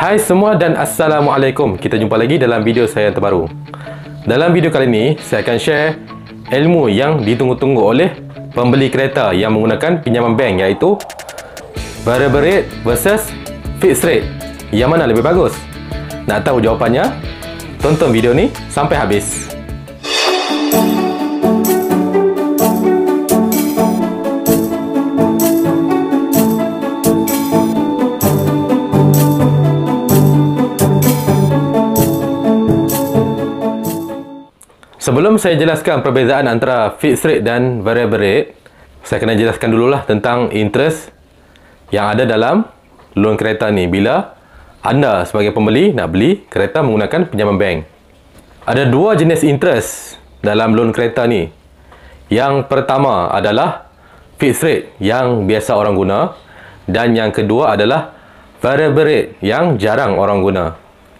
Hai semua dan Assalamualaikum Kita jumpa lagi dalam video saya yang terbaru Dalam video kali ini saya akan share ilmu yang ditunggu-tunggu oleh pembeli kereta yang menggunakan pinjaman bank iaitu variable rate versus fixed rate yang mana lebih bagus? Nak tahu jawapannya? Tonton video ni sampai habis. Sebelum saya jelaskan perbezaan antara fixed rate dan variable rate, saya kena jelaskan dululah tentang interest yang ada dalam loan kereta ni bila anda sebagai pembeli nak beli kereta menggunakan pinjaman bank. Ada dua jenis interest dalam loan kereta ni. Yang pertama adalah fixed rate yang biasa orang guna dan yang kedua adalah variable rate yang jarang orang guna.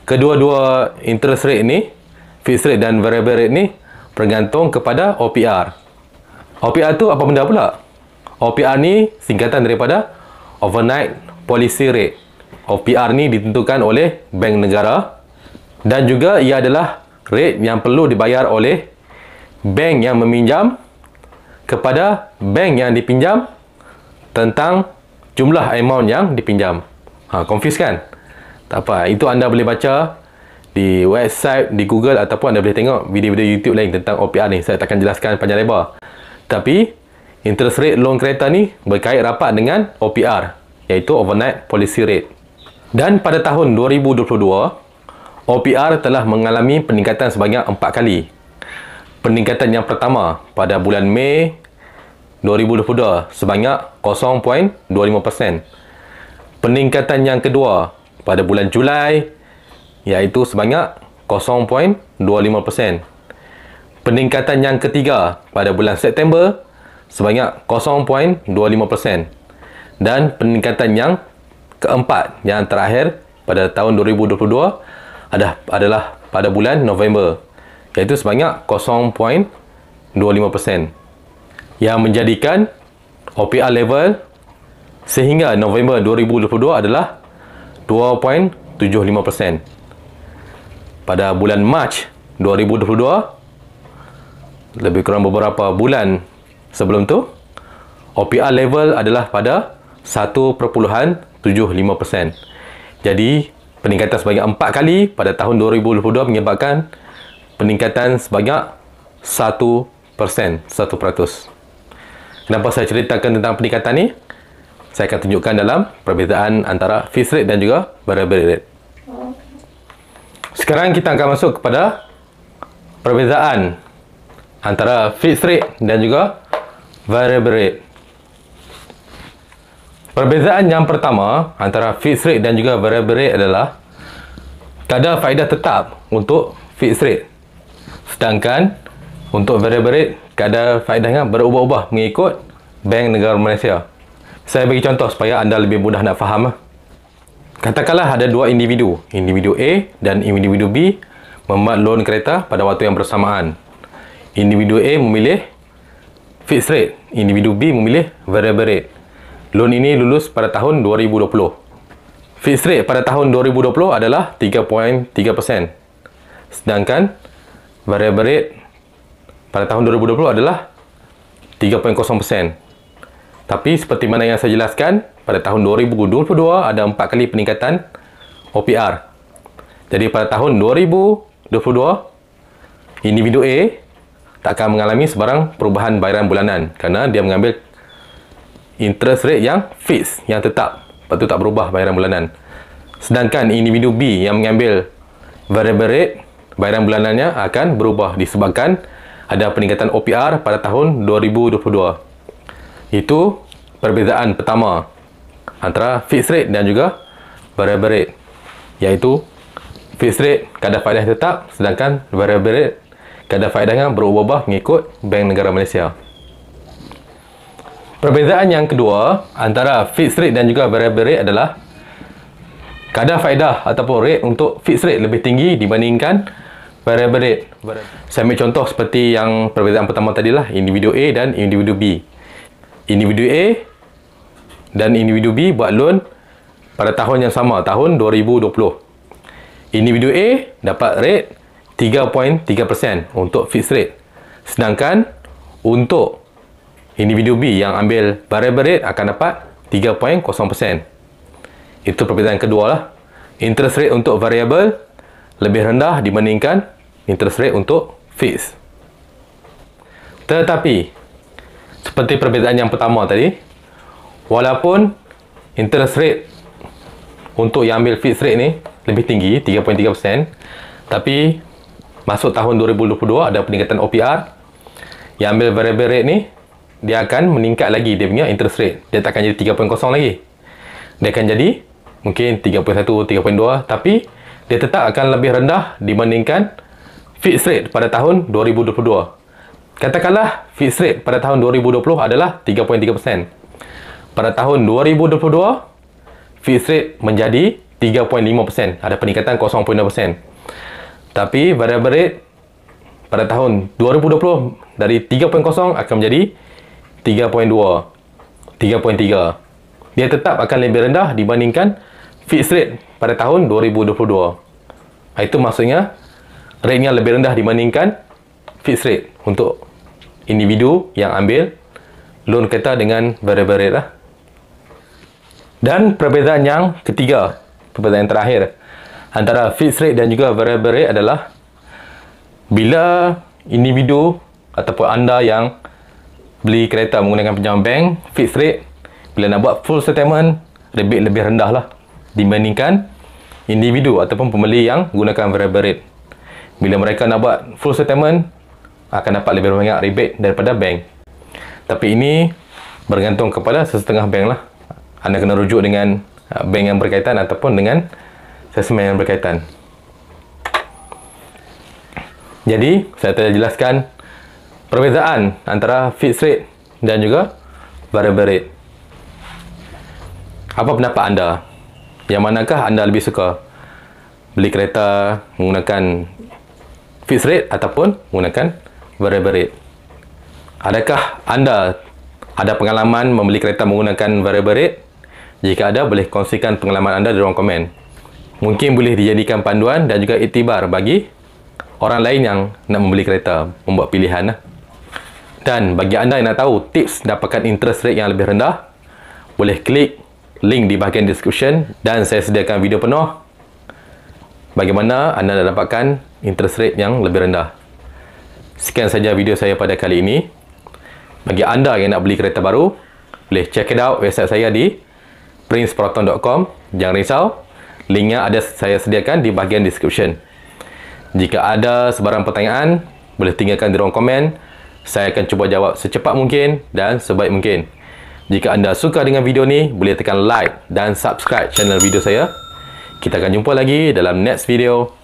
Kedua-dua interest rate ni fixed rate dan variable rate ni bergantung kepada OPR. OPR tu apa benda pula? OPR ni singkatan daripada Overnight Policy Rate. OPR ni ditentukan oleh bank negara dan juga ia adalah rate yang perlu dibayar oleh bank yang meminjam kepada bank yang dipinjam tentang jumlah amount yang dipinjam. Ha, confuse kan? Tak apa, itu anda boleh baca di website, di Google ataupun anda boleh tengok video-video YouTube lain tentang OPR ni. Saya takkan jelaskan panjang lebar. Tapi, interest rate loan kereta ni berkait rapat dengan OPR iaitu Overnight Policy Rate. Dan pada tahun 2022, OPR telah mengalami peningkatan sebanyak 4 kali. Peningkatan yang pertama pada bulan Mei 2022 sebanyak 0.25%. Peningkatan yang kedua pada bulan Julai iaitu sebanyak 0.25%. Peningkatan yang ketiga pada bulan September sebanyak 0.25%. Dan peningkatan yang keempat yang terakhir pada tahun 2022 adalah adalah pada bulan November iaitu sebanyak 0.25% yang menjadikan OPR level sehingga November 2022 adalah 2.75% pada bulan Mac 2022 lebih kurang beberapa bulan sebelum tu OPR level adalah pada 1.75%. Jadi peningkatan sebanyak 4 kali pada tahun 2022 menyebabkan peningkatan sebanyak 1%, 1%. Kenapa saya ceritakan tentang peningkatan ni? Saya akan tunjukkan dalam perbezaan antara fixed rate dan juga variable rate. Oh. Sekarang kita akan masuk kepada perbezaan antara fixed rate dan juga variable rate. Perbezaan yang pertama antara fixed rate dan juga variable rate adalah tak ada faedah tetap untuk fixed rate. Sedangkan untuk variable rate, tak ada faedahnya berubah-ubah mengikut Bank Negara Malaysia. Saya bagi contoh supaya anda lebih mudah nak faham. Katakanlah ada dua individu, individu A dan individu B membuat loan kereta pada waktu yang bersamaan. Individu A memilih fixed rate, individu B memilih variable rate. Loan ini lulus pada tahun 2020. Fixed rate pada tahun 2020 adalah 3.3%. Sedangkan variable rate pada tahun 2020 adalah 3.0%. Tapi seperti mana yang saya jelaskan, pada tahun 2022 ada empat kali peningkatan OPR. Jadi pada tahun 2022 individu A tak akan mengalami sebarang perubahan bayaran bulanan kerana dia mengambil interest rate yang fixed yang tetap. Lepas tak berubah bayaran bulanan. Sedangkan individu B yang mengambil variable rate bayaran bulanannya akan berubah disebabkan ada peningkatan OPR pada tahun 2022. Itu perbezaan pertama antara fixed rate dan juga variable rate iaitu fixed rate kadar faedah tetap sedangkan variable rate kadar faedahnya berubah-ubah mengikut Bank Negara Malaysia Perbezaan yang kedua antara fixed rate dan juga variable rate adalah kadar faedah ataupun rate untuk fixed rate lebih tinggi dibandingkan variable rate. Saya ambil contoh seperti yang perbezaan pertama tadi lah individu A dan individu B. Individu A dan individu B buat loan pada tahun yang sama, tahun 2020. Individu A dapat rate 3.3% untuk fixed rate. Sedangkan untuk individu B yang ambil variable rate akan dapat 3.0%. Itu perbezaan kedua lah. Interest rate untuk variable lebih rendah dibandingkan interest rate untuk fixed. Tetapi, seperti perbezaan yang pertama tadi, walaupun interest rate untuk yang ambil fixed rate ni lebih tinggi 3.3% tapi masuk tahun 2022 ada peningkatan OPR yang ambil variable rate ni dia akan meningkat lagi dia punya interest rate dia takkan jadi 3.0 lagi dia akan jadi mungkin 3.1 3.2 tapi dia tetap akan lebih rendah dibandingkan fixed rate pada tahun 2022 katakanlah fixed rate pada tahun 2020 adalah 3.3% pada tahun 2022 fixed rate menjadi 3.5% ada peningkatan 0.5%. tapi variable rate pada tahun 2020 dari 3.0 akan menjadi 3.2 3.3 dia tetap akan lebih rendah dibandingkan fixed rate pada tahun 2022 ah, itu maksudnya rate nya lebih rendah dibandingkan fixed rate untuk individu yang ambil loan kereta dengan variable rate lah. Dan perbezaan yang ketiga, perbezaan yang terakhir antara fixed rate dan juga variable rate adalah bila individu ataupun anda yang beli kereta menggunakan pinjaman bank, fixed rate bila nak buat full settlement rebate lebih rendah lah dibandingkan individu ataupun pembeli yang gunakan variable rate. Bila mereka nak buat full settlement akan dapat lebih banyak rebate daripada bank. Tapi ini bergantung kepada sesetengah bank lah anda kena rujuk dengan uh, bank yang berkaitan ataupun dengan sesemen yang berkaitan. Jadi, saya telah jelaskan perbezaan antara fixed rate dan juga variable rate. Apa pendapat anda? Yang manakah anda lebih suka? Beli kereta menggunakan fixed rate ataupun menggunakan variable rate? Adakah anda ada pengalaman membeli kereta menggunakan variable rate? Jika ada, boleh kongsikan pengalaman anda di ruang komen. Mungkin boleh dijadikan panduan dan juga itibar bagi orang lain yang nak membeli kereta, membuat pilihan. Eh. Dan bagi anda yang nak tahu tips dapatkan interest rate yang lebih rendah, boleh klik link di bahagian description dan saya sediakan video penuh bagaimana anda dapat dapatkan interest rate yang lebih rendah. Sekian saja video saya pada kali ini. Bagi anda yang nak beli kereta baru, boleh check it out website saya di princeproton.com. Jangan risau, linknya ada saya sediakan di bahagian description. Jika ada sebarang pertanyaan, boleh tinggalkan di ruang komen. Saya akan cuba jawab secepat mungkin dan sebaik mungkin. Jika anda suka dengan video ni, boleh tekan like dan subscribe channel video saya. Kita akan jumpa lagi dalam next video.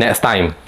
Next time.